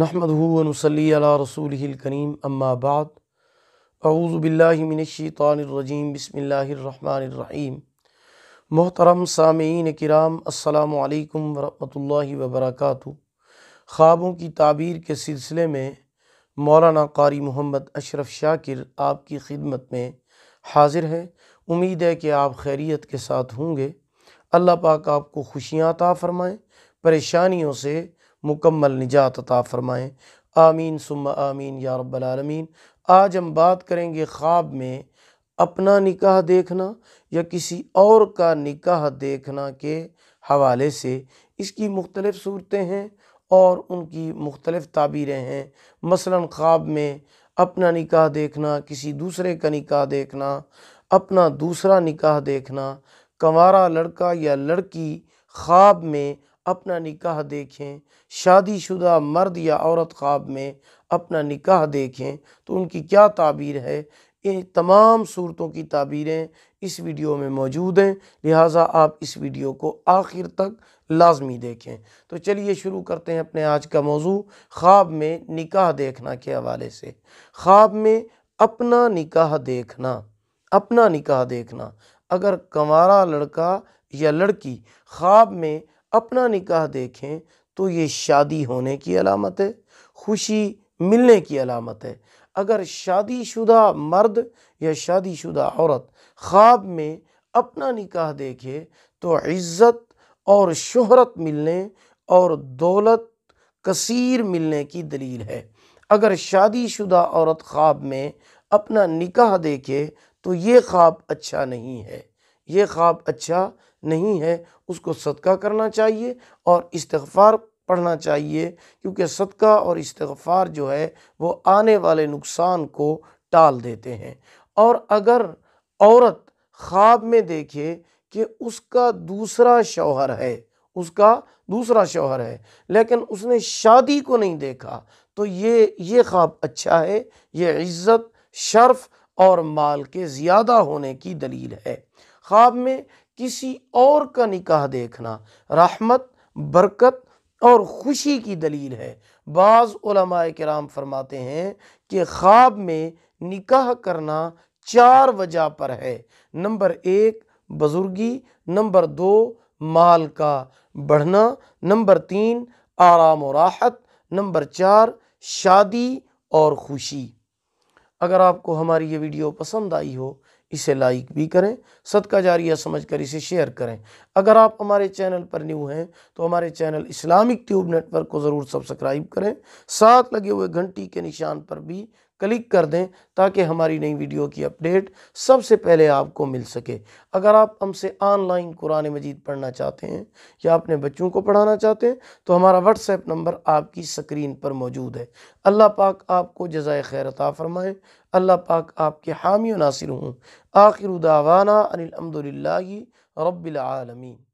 نحمدن و صلی اللہ رسول بعد اعوذ باللہ من الشیطان الرجیم بسم اللہ الرحمن الرحیم محترم سامعین کرام السلام علیکم ورحمۃ اللہ وبرکاتہ خوابوں کی تعبیر کے سلسلے میں مولانا قاری محمد اشرف شاکر آپ کی خدمت میں حاضر ہے امید ہے کہ آپ خیریت کے ساتھ ہوں گے اللہ پاک آپ کو خوشیاں عطا فرمائیں پریشانیوں سے مکمل نجات عطا فرمائیں آمین ثم آمین یا رب العالمین آج ہم بات کریں گے خواب میں اپنا نکاح دیکھنا یا کسی اور کا نکاح دیکھنا کے حوالے سے اس کی مختلف صورتیں ہیں اور ان کی مختلف تعبیریں ہیں مثلا خواب میں اپنا نکاح دیکھنا کسی دوسرے کا نکاح دیکھنا اپنا دوسرا نکاح دیکھنا کمارا لڑکا یا لڑکی خواب میں اپنا نکاح دیکھیں شادی شدہ مرد یا عورت خواب میں اپنا نکاح دیکھیں تو ان کی کیا تعبیر ہے یہ تمام صورتوں کی تعبیریں اس ویڈیو میں موجود ہیں لہٰذا آپ اس ویڈیو کو آخر تک لازمی دیکھیں تو چلیے شروع کرتے ہیں اپنے آج کا موضوع خواب میں نکاح دیکھنا کے حوالے سے خواب میں اپنا نکاح دیکھنا اپنا نکاح دیکھنا اگر کنوارا لڑکا یا لڑکی خواب میں اپنا نکاح دیکھیں تو یہ شادی ہونے کی علامت ہے خوشی ملنے کی علامت ہے اگر شادی شدہ مرد یا شادی شدہ عورت خواب میں اپنا نکاح دیکھے تو عزت اور شہرت ملنے اور دولت کثیر ملنے کی دلیل ہے اگر شادی شدہ عورت خواب میں اپنا نکاح دیکھے تو یہ خواب اچھا نہیں ہے یہ خواب اچھا نہیں ہے اس کو صدقہ کرنا چاہیے اور استغفار پڑھنا چاہیے کیونکہ صدقہ اور استغفار جو ہے وہ آنے والے نقصان کو ٹال دیتے ہیں اور اگر عورت خواب میں دیکھے کہ اس کا دوسرا شوہر ہے اس کا دوسرا شوہر ہے لیکن اس نے شادی کو نہیں دیکھا تو یہ یہ خواب اچھا ہے یہ عزت شرف اور مال کے زیادہ ہونے کی دلیل ہے خواب میں کسی اور کا نکاح دیکھنا رحمت برکت اور خوشی کی دلیل ہے بعض علماء کرام فرماتے ہیں کہ خواب میں نکاح کرنا چار وجہ پر ہے نمبر ایک بزرگی نمبر دو مال کا بڑھنا نمبر تین آرام و راحت نمبر چار شادی اور خوشی اگر آپ کو ہماری یہ ویڈیو پسند آئی ہو اسے لائک بھی کریں صدقہ جاریہ سمجھ کر اسے شیئر کریں اگر آپ ہمارے چینل پر نیو ہیں تو ہمارے channel Islamic tube network کو ضرور سبسکرائب کریں ساتھ لگے ہوئے گھنٹی کے نشان پر بھی کلک کر دیں تاکہ ہماری نئی ویڈیو کی اپڈیٹ سب سے پہلے آپ کو مل سکے اگر آپ ہم سے آن لائن قرآن مجید پڑھنا چاہتے ہیں یا اپنے بچوں کو پڑھانا چاہتے ہیں تو ہمارا واٹس ایپ نمبر آپ کی سکرین پر موجود ہے اللہ پاک آپ کو جزائے خیر عطا فرمائے اللہ پاک آپ کے حامی و ناصر ہوں آخر دعوانا ان عمداللائی رب العالمین